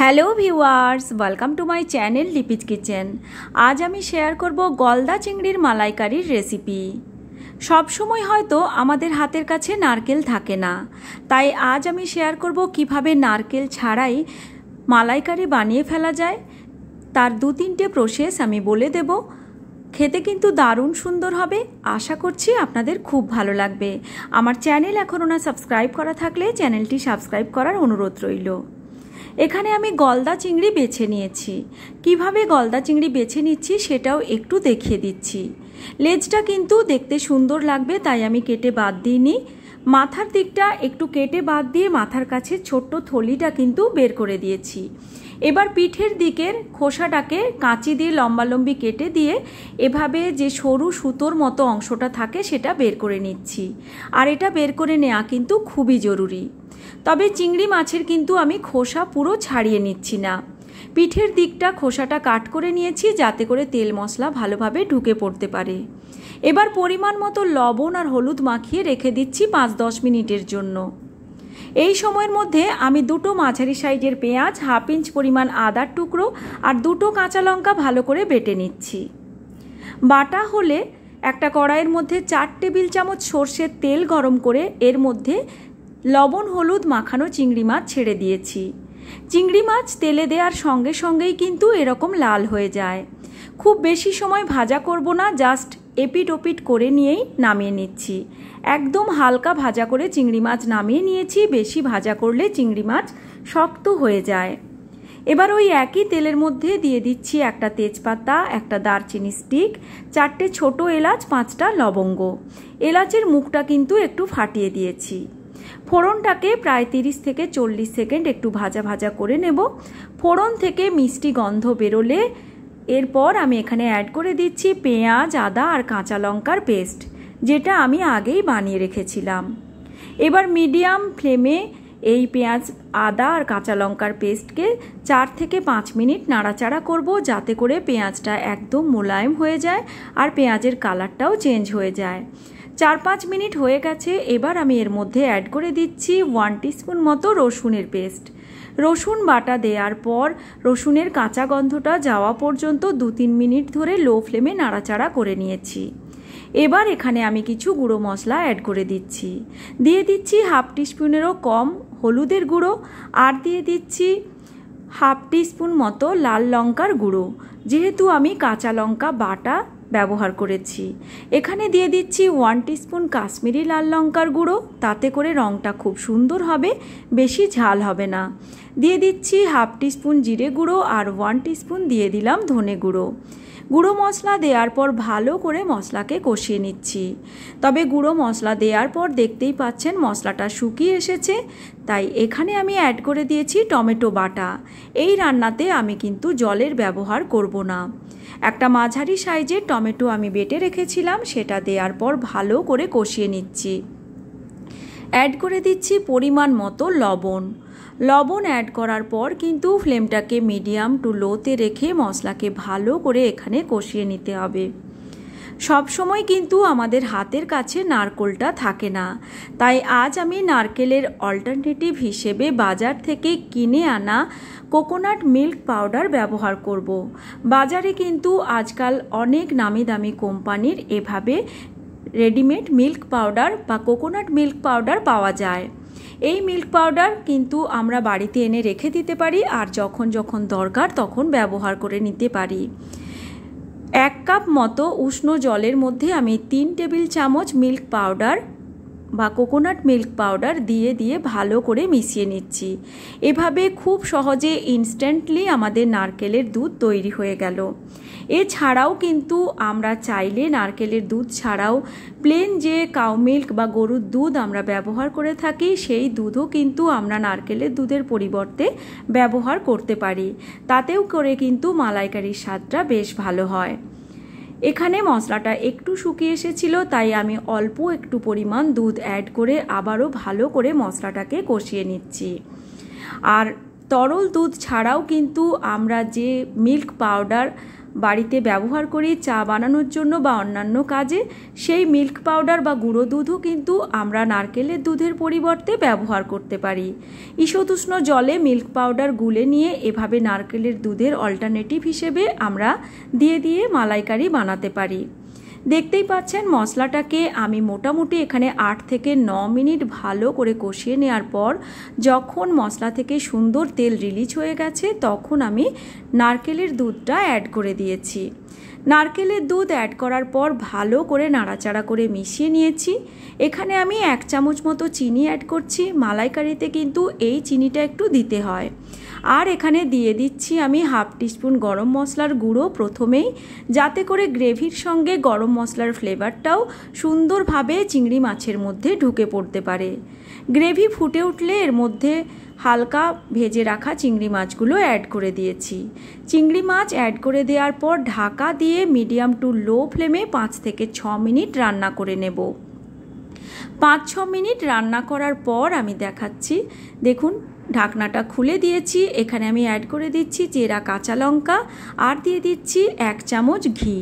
Hello viewers welcome to my channel Lipi's kitchen আজ আমি share করব গলদা চিংড়ির মালাইকারির রেসিপি সবসময় হয়তো আমাদের হাতের কাছে নারকেল থাকে না তাই আজ আমি শেয়ার করব কিভাবে নারকেল ছাড়াই মালাইকারি বানিয়ে ফেলা যায় তার দু তিনটে প্রসেস আমি বলে দেব খেতে কিন্তু দারুণ সুন্দর হবে আশা করছি আপনাদের খুব ভালো লাগবে আমার চ্যানেল এখনও না সাবস্ক্রাইব করা থাকলে চ্যানেলটি সাবস্ক্রাইব করার অনুরোধ রইল এখানে আমি গলদা চিংড়ি বেছে নিয়েছি কিভাবে গলদা চিংড়ি বেছে নিচ্ছি সেটাও একটু দেখিয়ে দিচ্ছি লেজটা কিন্তু দেখতে সুন্দর লাগবে তাই আমি কেটে বাদ দিইনি মাথার দিকটা একটু কেটে বাদ দিয়ে মাথার কাছে ছোট্ট থলিটা কিন্তু বের করে দিয়েছি এবার পিঠের দিকের খোসাটাকে কাঁচি দিয়ে লম্বালম্বি কেটে দিয়ে এভাবে যে সরু সুতোর মতো অংশটা থাকে সেটা বের করে নিচ্ছি আর এটা বের করে নেওয়া কিন্তু খুবই জরুরি তবে চিংড়ি মাছের কিন্তু আমি খোসা পুরো ছাড়িয়ে নিচ্ছি না পিঠের দিকটা খোসাটা কাট করে নিয়েছি যাতে করে তেল মশলা ভালোভাবে ঢুকে পড়তে পারে এবার পরিমাণ মতো লবণ আর হলুদ মাখিয়ে রেখে দিচ্ছি পাঁচ দশ মিনিটের জন্য এই সময়ের মধ্যে আমি দুটো মাঝারি সাইজের পেঁয়াজ হাফ ইঞ্চ পরিমাণ আদার টুকরো আর দুটো কাঁচা লঙ্কা ভালো করে বেটে নিচ্ছি বাটা হলে একটা কড়াইয়ের মধ্যে চার টেবিল চামচ সর্ষের তেল গরম করে এর মধ্যে লবণ হলুদ মাখানো চিংড়ি মাছ ছেড়ে দিয়েছি চিংড়ি মাছ তেলে দেওয়ার সঙ্গে সঙ্গেই কিন্তু এরকম লাল হয়ে যায় খুব বেশি সময় ভাজা করব না জাস্ট এপিট ওপিট করে নিয়েই নামিয়ে নিচ্ছি একদম হালকা ভাজা করে চিংড়ি মাছ নামিয়ে নিয়েছি বেশি ভাজা করলে চিংড়ি মাছ শক্ত হয়ে যায় এবার ওই একই তেলের মধ্যে দিয়ে দিচ্ছি একটা তেজপাতা একটা দারচিনি স্টিক চারটে ছোট এলাচ পাঁচটা লবঙ্গ এলাচের মুখটা কিন্তু একটু ফাটিয়ে দিয়েছি ফোড়নটাকে প্রায় তিরিশ থেকে চল্লিশ সেকেন্ড একটু ভাজা ভাজা করে নেব ফোড়ন থেকে মিষ্টি গন্ধ বেরোলে এরপর আমি এখানে অ্যাড করে দিচ্ছি পেঁয়াজ আদা আর কাঁচা লঙ্কার পেস্ট যেটা আমি আগেই বানিয়ে রেখেছিলাম এবার মিডিয়াম ফ্লেমে এই পেঁয়াজ আদা আর কাঁচা লঙ্কার পেস্টকে চার থেকে পাঁচ মিনিট নাড়াচাড়া করব যাতে করে পেঁয়াজটা একদম মোলায়েম হয়ে যায় আর পেঁয়াজের কালারটাও চেঞ্জ হয়ে যায় চার পাঁচ মিনিট হয়ে গেছে এবার আমি এর মধ্যে অ্যাড করে দিচ্ছি ওয়ান টিস্পুন মতো রসুনের পেস্ট রসুন বাটা দেওয়ার পর রসুনের কাঁচা গন্ধটা যাওয়া পর্যন্ত দু তিন মিনিট ধরে লো ফ্লেমে নাড়াচাড়া করে নিয়েছি এবার এখানে আমি কিছু গুঁড়ো মশলা অ্যাড করে দিচ্ছি দিয়ে দিচ্ছি হাফ টিস্পুনেরও কম হলুদের গুঁড়ো আর দিয়ে দিচ্ছি হাফ টিস্পুন মতো লাল লঙ্কার গুঁড়ো যেহেতু আমি কাঁচা লঙ্কা বাটা ব্যবহার করেছি এখানে দিয়ে দিচ্ছি ওয়ান স্পুন কাশ্মীরি লাল লঙ্কার গুঁড়ো তাতে করে রঙটা খুব সুন্দর হবে বেশি ঝাল হবে না দিয়ে দিচ্ছি হাফ স্পুন জিরে গুঁড়ো আর ওয়ান স্পুন দিয়ে দিলাম ধনে গুঁড়ো গুঁড়ো মশলা দেওয়ার পর ভালো করে মশলাকে কষিয়ে নিচ্ছি তবে গুঁড়ো মশলা দেওয়ার পর দেখতেই পাচ্ছেন মশলাটা শুকিয়ে এসেছে তাই এখানে আমি অ্যাড করে দিয়েছি টমেটো বাটা এই রান্নাতে আমি কিন্তু জলের ব্যবহার করব না একটা মাঝারি সাইজের টমেটো আমি বেটে রেখেছিলাম সেটা দেওয়ার পর ভালো করে কষিয়ে নিচ্ছি অ্যাড করে দিচ্ছি পরিমাণ মতো লবণ লবণ অ্যাড করার পর কিন্তু ফ্লেমটাকে মিডিয়াম টু লোতে রেখে মশলাকে ভালো করে এখানে কষিয়ে নিতে হবে সব সময় কিন্তু আমাদের হাতের কাছে নারকোলটা থাকে না তাই আজ আমি নারকেলের অল্টারনেটিভ হিসেবে বাজার থেকে কিনে আনা কোকোনাট মিল্ক পাউডার ব্যবহার করব। বাজারে কিন্তু আজকাল অনেক নামি দামি কোম্পানির এভাবে রেডিমেড মিল্ক পাউডার বা কোকোনাট মিল্ক পাউডার পাওয়া যায় এই মিল্ক পাউডার কিন্তু আমরা বাড়িতে এনে রেখে দিতে পারি আর যখন যখন দরকার তখন ব্যবহার করে নিতে পারি এক কাপ মতো উষ্ণ জলের মধ্যে আমি তিন টেবিল চামচ মিল্ক পাউডার বা কোকোনাট মিল্ক পাউডার দিয়ে দিয়ে ভালো করে মিশিয়ে নিচ্ছি এভাবে খুব সহজে ইনস্ট্যান্টলি আমাদের নারকেলের দুধ তৈরি হয়ে গেল এছাড়াও কিন্তু আমরা চাইলে নারকেলের দুধ ছাড়াও প্লেন যে কাউ মিল্ক বা গরুর দুধ আমরা ব্যবহার করে থাকি সেই দুধও কিন্তু আমরা নারকেলের দুধের পরিবর্তে ব্যবহার করতে পারি তাতেও করে কিন্তু মালাইকারির স্বাদটা বেশ ভালো হয় এখানে মশলাটা একটু শুকিয়ে এসেছিল তাই আমি অল্প একটু পরিমাণ দুধ অ্যাড করে আবারও ভালো করে মশলাটাকে কষিয়ে নিচ্ছি আর তরল দুধ ছাড়াও কিন্তু আমরা যে মিল্ক পাউডার বাড়িতে ব্যবহার করি চা বানানোর জন্য বা অন্যান্য কাজে সেই মিল্ক পাউডার বা গুঁড়ো দুধও কিন্তু আমরা নারকেলের দুধের পরিবর্তে ব্যবহার করতে পারি ঈশতুষ্ণ জলে মিল্ক পাউডার গুলে নিয়ে এভাবে নারকেলের দুধের অল্টারনেটিভ হিসেবে আমরা দিয়ে দিয়ে মালাইকারি বানাতে পারি দেখতেই পাচ্ছেন মশলাটাকে আমি মোটামুটি এখানে আট থেকে ন মিনিট ভালো করে কষিয়ে নেওয়ার পর যখন মশলা থেকে সুন্দর তেল রিলিজ হয়ে গেছে তখন আমি নারকেলের দুধটা অ্যাড করে দিয়েছি নারকেলের দুধ অ্যাড করার পর ভালো করে নাড়াচাড়া করে মিশিয়ে নিয়েছি এখানে আমি এক চামচ মতো চিনি অ্যাড করছি মালাইকারিতে কিন্তু এই চিনিটা একটু দিতে হয় আর এখানে দিয়ে দিচ্ছি আমি হাফ টিস্পুন গরম মশলার গুঁড়ো প্রথমেই যাতে করে গ্রেভির সঙ্গে গরম মশলার ফ্লেভারটাও সুন্দরভাবে চিংড়ি মাছের মধ্যে ঢুকে পড়তে পারে গ্রেভি ফুটে উঠলে এর মধ্যে হালকা ভেজে রাখা চিংড়ি মাছগুলো অ্যাড করে দিয়েছি চিংড়ি মাছ অ্যাড করে দেওয়ার পর ঢাকা দিয়ে মিডিয়াম টু লো ফ্লেমে পাঁচ থেকে ছ মিনিট রান্না করে নেব পাঁচ ছ মিনিট রান্না করার পর আমি দেখাচ্ছি দেখুন ঢাকনাটা খুলে দিয়েছি এখানে আমি অ্যাড করে দিচ্ছি জেরা কাঁচা লঙ্কা আর দিয়ে দিচ্ছি এক চামচ ঘি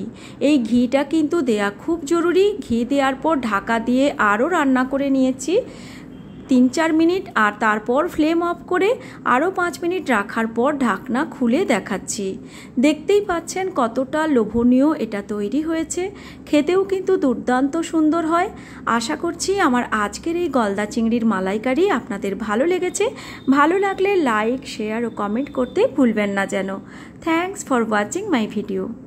এই ঘিটা কিন্তু দেয়া খুব জরুরি ঘি দেওয়ার পর ঢাকা দিয়ে আরও রান্না করে নিয়েছি তিন চার মিনিট আর তারপর ফ্লেম অফ করে আরও পাঁচ মিনিট রাখার পর ঢাকনা খুলে দেখাচ্ছি দেখতেই পাচ্ছেন কতটা লোভনীয় এটা তৈরি হয়েছে খেতেও কিন্তু দুর্দান্ত সুন্দর হয় আশা করছি আমার আজকের এই গলদা চিংড়ির মালাইকারি আপনাদের ভালো লেগেছে ভালো লাগলে লাইক শেয়ার ও কমেন্ট করতে ভুলবেন না যেন thanks for watching my video